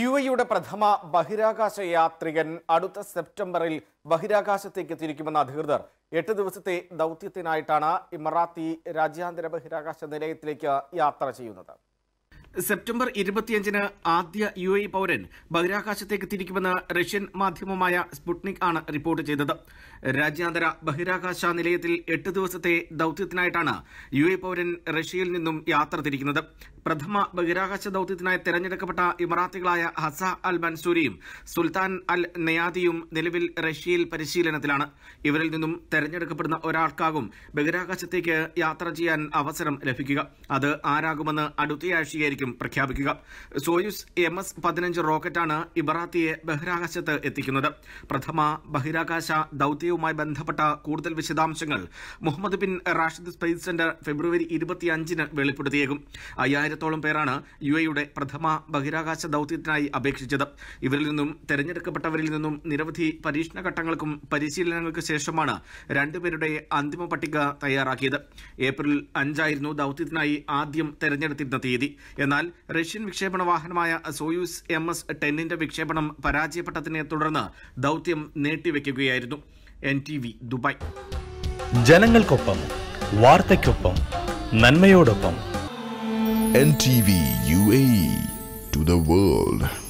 U എയുടെ പ്രഥമ ബഹിരാകാശ യാത്രികൻ അടുത്ത സെപ്റ്റംബറിൽ ബഹിരാകാശത്തേക്ക് തിരിക്കുമെന്ന് അധികൃതർ എട്ട് ദിവസത്തെ ദൗത്യത്തിനായിട്ടാണ് ഇമറാത്തി രാജ്യാന്തര ബഹിരാകാശ നിലയത്തിലേക്ക് യാത്ര ചെയ്യുന്നത് സെപ്റ്റംബർ ഇരുപത്തിയഞ്ചിന് ആദ്യ യു എ പൗരൻ ബഹിരാകാശത്തേക്ക് തിരിക്കുമെന്ന് റഷ്യൻ മാധ്യമമായ സ്പുട്നിക് ആണ് റിപ്പോർട്ട് ചെയ്തത് രാജ്യാന്തര ബഹിരാകാശ നിലയത്തിൽ എട്ട് ദിവസത്തെ ദൌത്യത്തിനായിട്ടാണ് യു എ പൗരൻ റഷ്യയിൽ നിന്നും യാത്ര തിരിക്കുന്നത് പ്രഥമ ബഹിരാകാശ ദൌത്യത്തിനായി തെരഞ്ഞെടുക്കപ്പെട്ട ഇമറാത്തികളായ ഹസ അൽ മൻസൂരിയും സുൽത്താൻ അൽ നയാദിയും നിലവിൽ റഷ്യയിൽ പരിശീലനത്തിലാണ് ഇവരിൽ നിന്നും തെരഞ്ഞെടുക്കപ്പെടുന്ന ഒരാൾക്കാകും ബഹിരാകാശത്തേക്ക് യാത്ര ചെയ്യാൻ അവസരം ലഭിക്കുക അത് ആരാകുമെന്ന് അടുത്തയാഴ്ചയായിരിക്കും ദൌത്യം പ്രഖ്യാപിക്കുക സോയൂസ് എം എസ് പതിനഞ്ച് റോക്കറ്റാണ് ഇബറാത്തിയെ ബഹിരാകാശത്ത് എത്തിക്കുന്നത് പ്രഥമ ബഹിരാകാശ ദൌത്യവുമായി ബന്ധപ്പെട്ട കൂടുതൽ വിശദാംശങ്ങൾ Mohammed bin Rashid Space Centre February ഇരുപത്തിയഞ്ചിന് വെളിപ്പെടുത്തിയേക്കും അയ്യായിരത്തോളം പേരാണ് യു എയുടെ പ്രഥമ ബഹിരാകാശ ദൌത്യത്തിനായി അപേക്ഷിച്ചത് ഇവരിൽ നിന്നും തെരഞ്ഞെടുക്കപ്പെട്ടവരിൽ നിന്നും നിരവധി പരീക്ഷണ ഘട്ടങ്ങൾക്കും പരിശീലനങ്ങൾക്ക് ശേഷമാണ് രണ്ടുപേരുടെ അന്തിമ പട്ടിക തയ്യാറാക്കിയത് ഏപ്രിൽ അഞ്ചായിരുന്നു ദൌത്യത്തിനായി ആദ്യം തെരഞ്ഞെടുത്തിരുന്ന തീയതി എന്നാൽ എന്നാൽ റഷ്യൻ വിക്ഷേപണ വാഹനമായ സോയൂസ് എം എസ് ടെന്നിന്റെ വിക്ഷേപണം പരാജയപ്പെട്ടതിനെ തുടർന്ന് ദൌത്യം നീട്ടിവെക്കുകയായിരുന്നു എൻ ടി വി ദുബായ് ജനങ്ങൾക്കൊപ്പം വാർത്തയ്ക്കൊപ്പം നന്മയോടൊപ്പം N T V U A to the world